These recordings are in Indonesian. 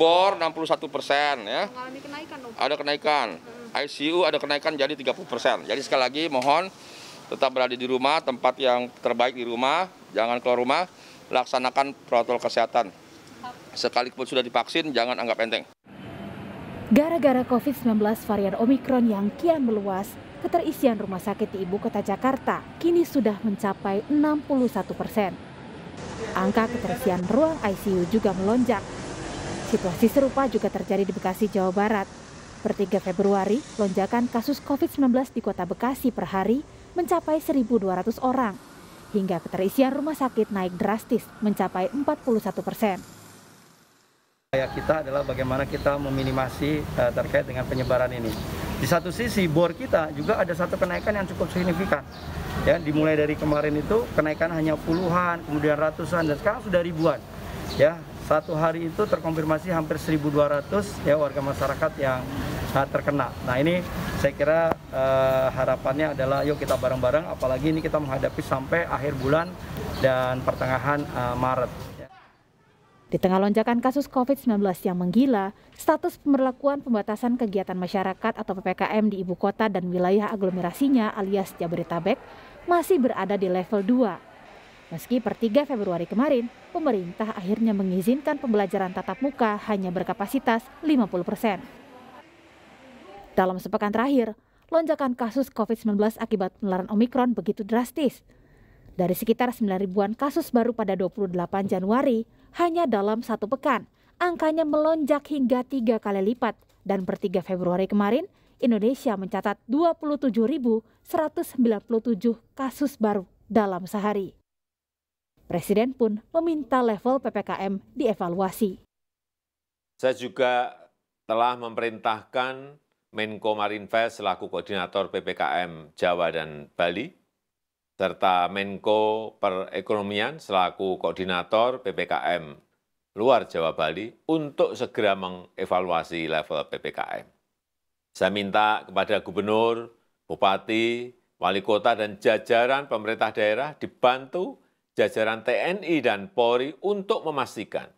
bor 61 persen ya. Kenaikan, ada kenaikan. ICU ada kenaikan jadi 30 persen. Jadi sekali lagi mohon tetap berada di rumah, tempat yang terbaik di rumah, jangan keluar rumah, laksanakan protokol kesehatan. Sekalipun sudah divaksin, jangan anggap enteng. Gara-gara COVID-19 varian Omikron yang kian meluas, keterisian rumah sakit di ibu kota Jakarta kini sudah mencapai 61 persen. Angka keterisian ruang ICU juga melonjak Situasi serupa juga terjadi di Bekasi, Jawa Barat. Per 3 Februari, lonjakan kasus COVID-19 di kota Bekasi per hari mencapai 1.200 orang, hingga keterisian rumah sakit naik drastis mencapai 41 persen. Upaya kita adalah bagaimana kita meminimasi eh, terkait dengan penyebaran ini. Di satu sisi, bor kita juga ada satu kenaikan yang cukup signifikan. Ya, dimulai dari kemarin itu kenaikan hanya puluhan, kemudian ratusan, dan sekarang sudah ribuan. Ya, satu hari itu terkonfirmasi hampir 1.200 ya warga masyarakat yang uh, terkena. Nah ini saya kira uh, harapannya adalah yuk kita bareng-bareng, apalagi ini kita menghadapi sampai akhir bulan dan pertengahan uh, Maret. Di tengah lonjakan kasus COVID-19 yang menggila, status pemberlakuan pembatasan kegiatan masyarakat atau PPKM di ibu kota dan wilayah aglomerasinya alias Jabodetabek masih berada di level 2 Meski per 3 Februari kemarin, pemerintah akhirnya mengizinkan pembelajaran tatap muka hanya berkapasitas 50 persen. Dalam sepekan terakhir, lonjakan kasus COVID-19 akibat penularan Omikron begitu drastis. Dari sekitar 9 ribuan kasus baru pada 28 Januari, hanya dalam satu pekan, angkanya melonjak hingga tiga kali lipat. Dan per 3 Februari kemarin, Indonesia mencatat 27.197 kasus baru dalam sehari. Presiden pun meminta level PPKM dievaluasi. Saya juga telah memerintahkan Menko Marinvest selaku koordinator PPKM Jawa dan Bali, serta Menko Perekonomian selaku koordinator PPKM luar Jawa Bali untuk segera mengevaluasi level PPKM. Saya minta kepada Gubernur, Bupati, Wali Kota, dan jajaran pemerintah daerah dibantu jajaran TNI dan Polri untuk memastikan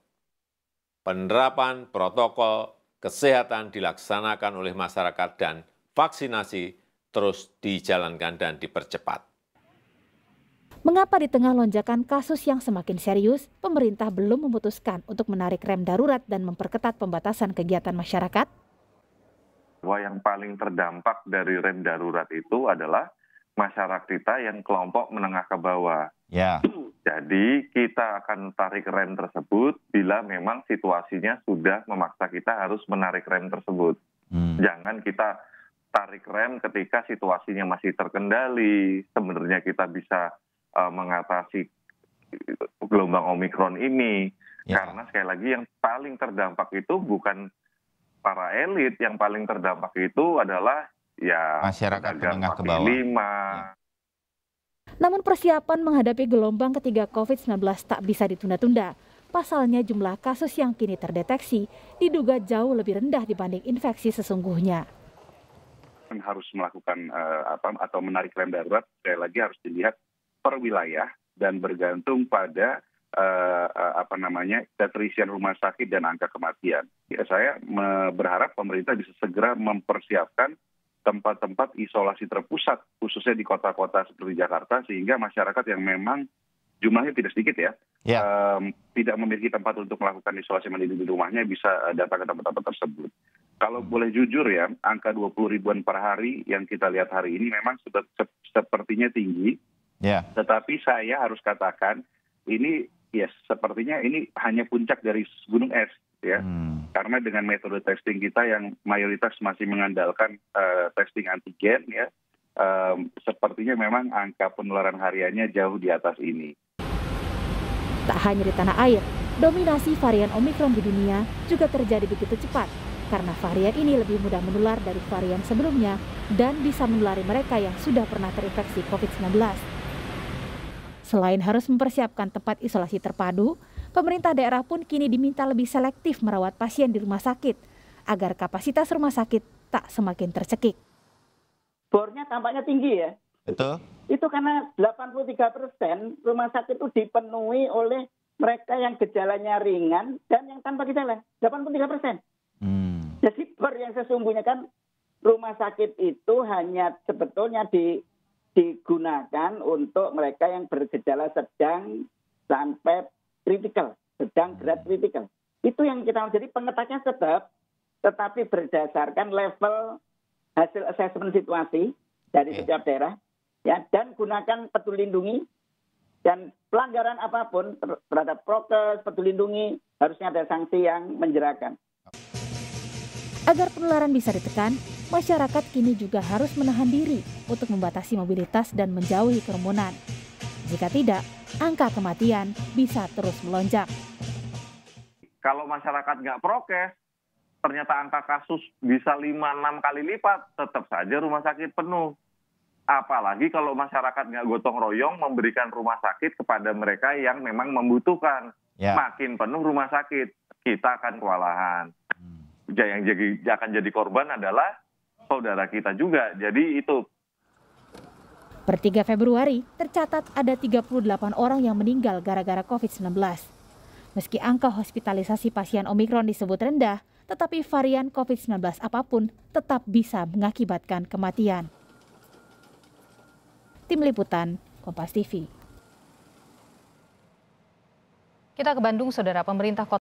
penerapan protokol kesehatan dilaksanakan oleh masyarakat dan vaksinasi terus dijalankan dan dipercepat. Mengapa di tengah lonjakan kasus yang semakin serius, pemerintah belum memutuskan untuk menarik rem darurat dan memperketat pembatasan kegiatan masyarakat? Bahwa yang paling terdampak dari rem darurat itu adalah masyarakat kita yang kelompok menengah ke bawah Ya. Jadi kita akan tarik rem tersebut bila memang situasinya sudah memaksa kita harus menarik rem tersebut. Hmm. Jangan kita tarik rem ketika situasinya masih terkendali. Sebenarnya kita bisa uh, mengatasi gelombang omikron ini. Ya. Karena sekali lagi yang paling terdampak itu bukan para elit, yang paling terdampak itu adalah ya masyarakat menengah ke bawah. Lima, ya namun persiapan menghadapi gelombang ketiga COVID-19 tak bisa ditunda-tunda. Pasalnya jumlah kasus yang kini terdeteksi diduga jauh lebih rendah dibanding infeksi sesungguhnya. Harus melakukan uh, apa atau menarik rem darurat sekali lagi harus dilihat per wilayah dan bergantung pada uh, uh, apa namanya keterisian rumah sakit dan angka kematian. Ya, saya me- berharap pemerintah bisa segera mempersiapkan tempat tempat isolasi terpusat khususnya di kota-kota seperti Jakarta sehingga masyarakat yang memang jumlahnya tidak sedikit ya yeah. Ya. um, tidak memiliki tempat untuk melakukan isolasi mandiri di rumahnya bisa eh, datang ke tempat-tempat tersebut. Kalau hmm. boleh jujur ya angka 20 ribuan per hari yang kita lihat hari ini memang sepertinya tinggi, yeah. tetapi saya harus katakan ini yes sepertinya ini hanya puncak dari gunung es ya hmm. karena dengan metode testing kita yang mayoritas masih mengandalkan uh, testing antigen ya um, sepertinya memang angka penularan hariannya jauh di atas ini tak hanya di tanah air dominasi varian omikron di dunia juga terjadi begitu cepat karena varian ini lebih mudah menular dari varian sebelumnya dan bisa menulari mereka yang sudah pernah terinfeksi COVID-19. Selain harus mempersiapkan tempat isolasi terpadu, pemerintah daerah pun kini diminta lebih selektif merawat pasien di rumah sakit agar kapasitas rumah sakit tak semakin tercekik. Bornya tampaknya tinggi ya. Itu? Itu karena 83 persen rumah sakit itu dipenuhi oleh mereka yang gejalanya ringan dan yang tanpa gejala. 83 persen. Hmm. Jadi bor yang sesungguhnya kan rumah sakit itu hanya sebetulnya di digunakan untuk mereka yang bergejala sedang sampai kritikal, sedang berat hmm. kritikal. Itu yang kita jadi pengetatnya tetap, tetapi berdasarkan level hasil asesmen situasi dari setiap daerah, ya dan gunakan peduli lindungi dan pelanggaran apapun terhadap prokes, peduli lindungi harusnya ada sanksi yang menjerakan. Agar penularan bisa ditekan, masyarakat kini juga harus menahan diri untuk membatasi mobilitas dan menjauhi kerumunan. Jika tidak, angka kematian bisa terus melonjak. Kalau masyarakat nggak prokes, ternyata angka kasus bisa 5-6 kali lipat, tetap saja rumah sakit penuh. Apalagi kalau masyarakat nggak gotong royong memberikan rumah sakit kepada mereka yang memang membutuhkan. Ya. Makin penuh rumah sakit, kita akan kewalahan. Hmm. Yang jadi, akan jadi korban adalah saudara kita juga. Jadi itu. Per 3 Februari, tercatat ada 38 orang yang meninggal gara-gara COVID-19. Meski angka hospitalisasi pasien Omikron disebut rendah, tetapi varian COVID-19 apapun tetap bisa mengakibatkan kematian. Tim Liputan, Kompas TV. Kita ke Bandung, Saudara. Pemerintah Kota